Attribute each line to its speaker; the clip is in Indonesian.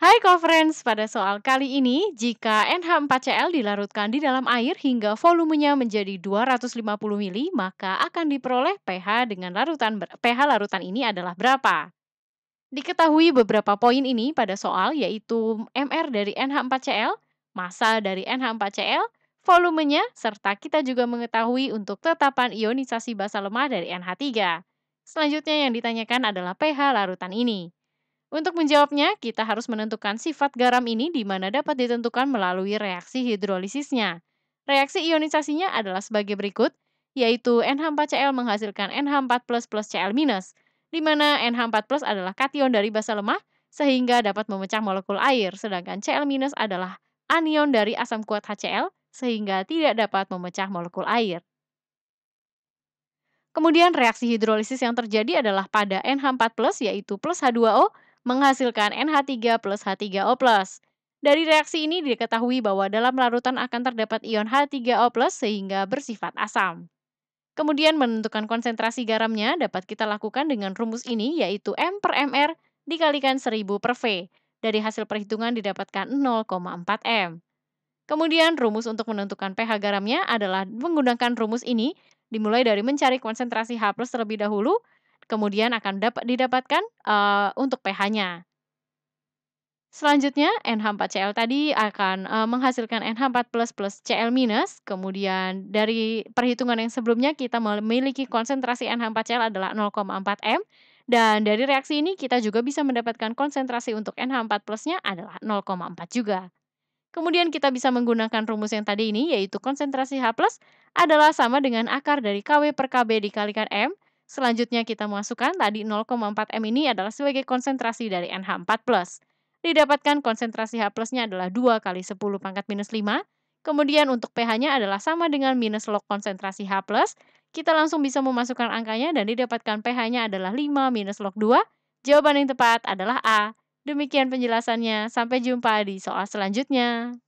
Speaker 1: Hai co-friends, pada soal kali ini, jika NH4Cl dilarutkan di dalam air hingga volumenya menjadi 250 ml, maka akan diperoleh pH dengan larutan pH larutan ini adalah berapa? Diketahui beberapa poin ini pada soal yaitu MR dari NH4Cl, massa dari NH4Cl, volumenya, serta kita juga mengetahui untuk tetapan ionisasi basa lemah dari NH3. Selanjutnya yang ditanyakan adalah pH larutan ini. Untuk menjawabnya, kita harus menentukan sifat garam ini di mana dapat ditentukan melalui reaksi hidrolisisnya. Reaksi ionisasinya adalah sebagai berikut, yaitu NH4Cl menghasilkan NH4++ Cl-, di mana NH4+ adalah kation dari basa lemah, sehingga dapat memecah molekul air, sedangkan Cl- adalah anion dari asam kuat HCl, sehingga tidak dapat memecah molekul air. Kemudian reaksi hidrolisis yang terjadi adalah pada NH4+, yaitu plus H2O, menghasilkan NH3 plus H3O+. Dari reaksi ini diketahui bahwa dalam larutan akan terdapat ion H3O+, sehingga bersifat asam. Kemudian menentukan konsentrasi garamnya dapat kita lakukan dengan rumus ini yaitu M per MR dikalikan 1000 per V. Dari hasil perhitungan didapatkan 0,4 M. Kemudian rumus untuk menentukan pH garamnya adalah menggunakan rumus ini dimulai dari mencari konsentrasi H terlebih dahulu, kemudian akan dapat didapatkan uh, untuk pH-nya. Selanjutnya, NH4Cl tadi akan uh, menghasilkan NH4++ Cl-, kemudian dari perhitungan yang sebelumnya kita memiliki konsentrasi NH4Cl adalah 0,4 M, dan dari reaksi ini kita juga bisa mendapatkan konsentrasi untuk NH4+-nya adalah 0,4 juga. Kemudian kita bisa menggunakan rumus yang tadi ini, yaitu konsentrasi H+, adalah sama dengan akar dari Kw per Kb dikalikan M, Selanjutnya kita masukkan tadi 0,4 M ini adalah sebagai konsentrasi dari NH4+. Didapatkan konsentrasi H plusnya adalah 2 kali 10 pangkat minus 5. Kemudian untuk pH-nya adalah sama dengan minus log konsentrasi H plus. Kita langsung bisa memasukkan angkanya dan didapatkan pH-nya adalah 5 minus log 2. Jawaban yang tepat adalah A. Demikian penjelasannya. Sampai jumpa di soal selanjutnya.